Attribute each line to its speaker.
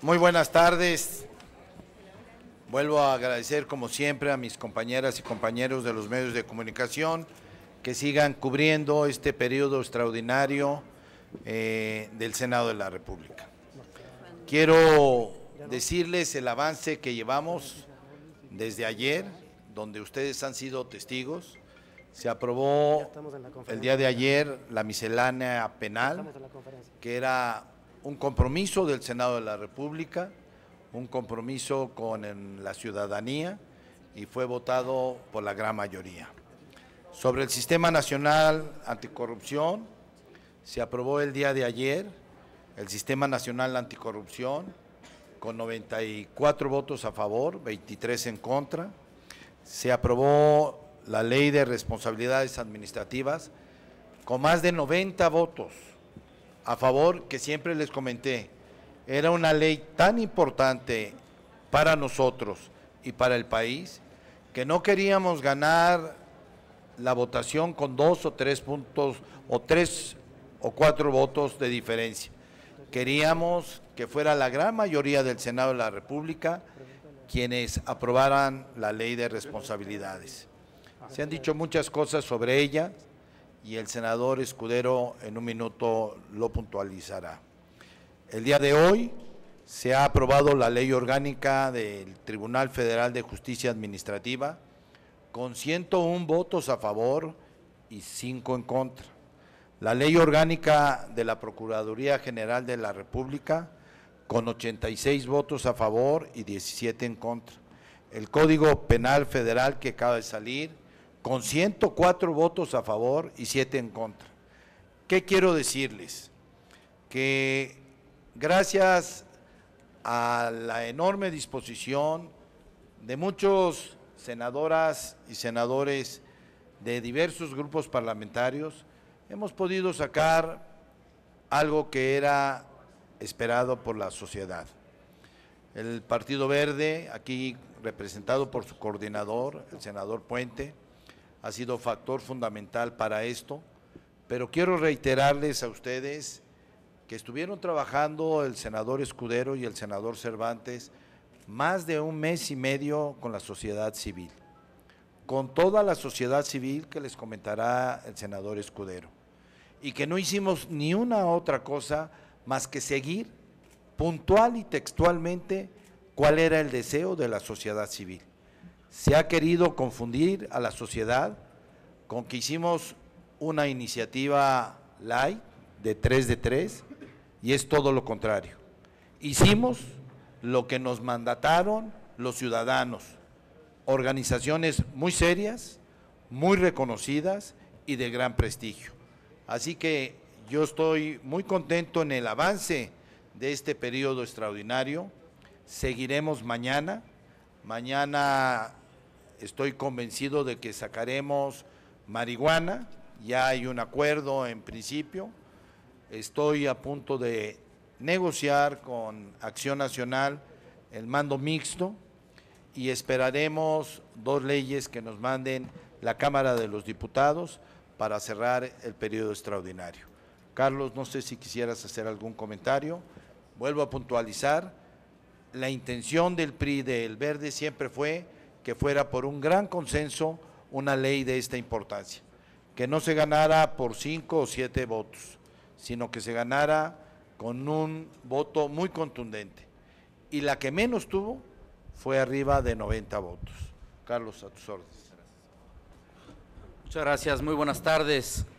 Speaker 1: Muy buenas tardes. Vuelvo a agradecer como siempre a mis compañeras y compañeros de los medios de comunicación que sigan cubriendo este periodo extraordinario eh, del Senado de la República. Quiero decirles el avance que llevamos desde ayer, donde ustedes han sido testigos. Se aprobó el día de ayer la miscelánea penal, que era un compromiso del Senado de la República, un compromiso con la ciudadanía y fue votado por la gran mayoría. Sobre el Sistema Nacional Anticorrupción, se aprobó el día de ayer el Sistema Nacional Anticorrupción con 94 votos a favor, 23 en contra. Se aprobó la Ley de Responsabilidades Administrativas con más de 90 votos a favor que siempre les comenté. Era una ley tan importante para nosotros y para el país que no queríamos ganar la votación con dos o tres puntos o tres o cuatro votos de diferencia. Queríamos que fuera la gran mayoría del Senado de la República quienes aprobaran la ley de responsabilidades. Se han dicho muchas cosas sobre ella, y el senador Escudero en un minuto lo puntualizará. El día de hoy se ha aprobado la ley orgánica del Tribunal Federal de Justicia Administrativa con 101 votos a favor y 5 en contra. La ley orgánica de la Procuraduría General de la República con 86 votos a favor y 17 en contra. El Código Penal Federal que acaba de salir con 104 votos a favor y 7 en contra. ¿Qué quiero decirles? Que gracias a la enorme disposición de muchos senadoras y senadores de diversos grupos parlamentarios, hemos podido sacar algo que era esperado por la sociedad. El Partido Verde, aquí representado por su coordinador, el senador Puente, ha sido factor fundamental para esto, pero quiero reiterarles a ustedes que estuvieron trabajando el senador Escudero y el senador Cervantes más de un mes y medio con la sociedad civil, con toda la sociedad civil que les comentará el senador Escudero, y que no hicimos ni una otra cosa más que seguir puntual y textualmente cuál era el deseo de la sociedad civil se ha querido confundir a la sociedad con que hicimos una iniciativa light de 3 de 3 y es todo lo contrario. Hicimos lo que nos mandataron los ciudadanos, organizaciones muy serias, muy reconocidas y de gran prestigio. Así que yo estoy muy contento en el avance de este periodo extraordinario. Seguiremos mañana Mañana estoy convencido de que sacaremos marihuana, ya hay un acuerdo en principio. Estoy a punto de negociar con Acción Nacional el mando mixto y esperaremos dos leyes que nos manden la Cámara de los Diputados para cerrar el periodo extraordinario. Carlos, no sé si quisieras hacer algún comentario. Vuelvo a puntualizar, la intención del PRI del Verde siempre fue que fuera por un gran consenso una ley de esta importancia, que no se ganara por cinco o siete votos, sino que se ganara con un voto muy contundente. Y la que menos tuvo fue arriba de 90 votos. Carlos, a tus órdenes. Muchas gracias, muy buenas tardes.